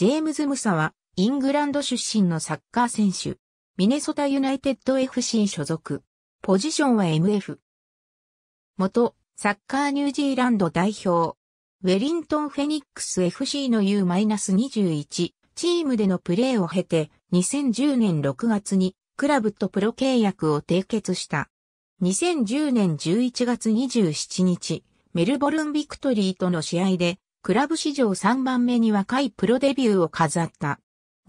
ジェームズ・ムサは、イングランド出身のサッカー選手。ミネソタユナイテッド FC 所属。ポジションは MF。元、サッカーニュージーランド代表。ウェリントン・フェニックス FC の U-21 チームでのプレーを経て、2010年6月にクラブとプロ契約を締結した。2010年11月27日、メルボルン・ビクトリーとの試合でクラブ史上3番目に若いプロデビューを飾った。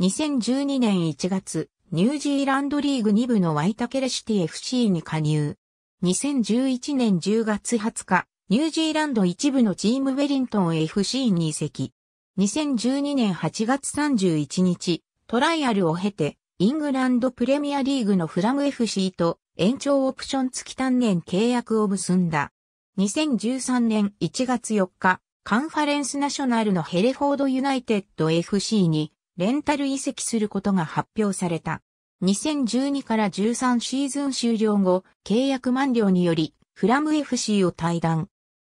2012年1月、ニュージーランドリーグ2部のワイタケレシティ FC に加入。2011年10月20日、ニュージーランド1部のチームウェリントン FC に移籍。2012年8月31日、トライアルを経て、イングランドプレミアリーグのフラム FC と延長オプション付き単年契約を結んだ。2013年1月4日、カンファレンスナショナルのヘレフォードユナイテッド FC にレンタル移籍することが発表された。2012から13シーズン終了後、契約満了により、フラム FC を退団。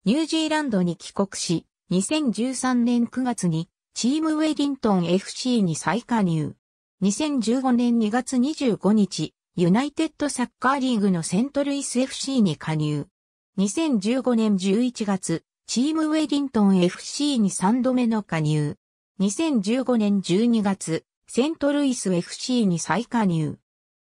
ニュージーランドに帰国し、2013年9月にチームウェリントン FC に再加入。2015年2月25日、ユナイテッドサッカーリーグのセントルイス FC に加入。2015年11月、チームウェリントン FC に3度目の加入。2015年12月、セントルイス FC に再加入。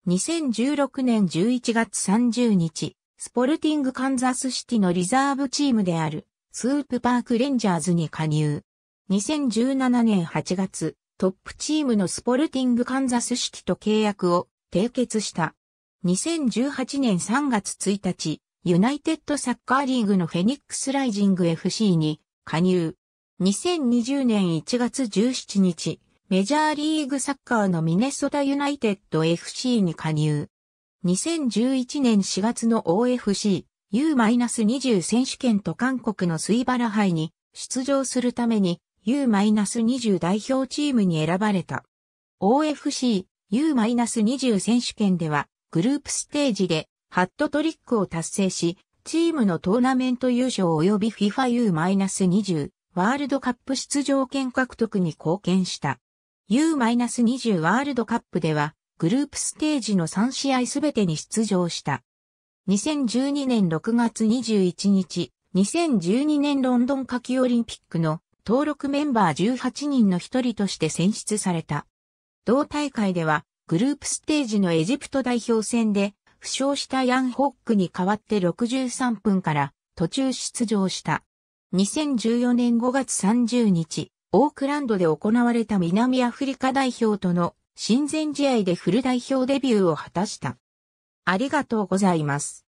2016年11月30日、スポルティングカンザスシティのリザーブチームである、スープパークレンジャーズに加入。2017年8月、トップチームのスポルティングカンザスシティと契約を締結した。2018年3月1日、ユナイテッドサッカーリーグのフェニックスライジング FC に加入。2020年1月17日、メジャーリーグサッカーのミネソタユナイテッド FC に加入。2011年4月の OFC U-20 選手権と韓国のスイバラ杯に出場するために U-20 代表チームに選ばれた。OFC U-20 選手権ではグループステージでハットトリックを達成し、チームのトーナメント優勝及び FIFA U-20 ワールドカップ出場権獲得に貢献した。U-20 ワールドカップでは、グループステージの3試合すべてに出場した。2012年6月21日、2012年ロンドン夏季オリンピックの登録メンバー18人の一人として選出された。同大会では、グループステージのエジプト代表戦で負傷したヤン・ホックに代わって63分から途中出場した。2014年5月30日、オークランドで行われた南アフリカ代表との親善試合でフル代表デビューを果たした。ありがとうございます。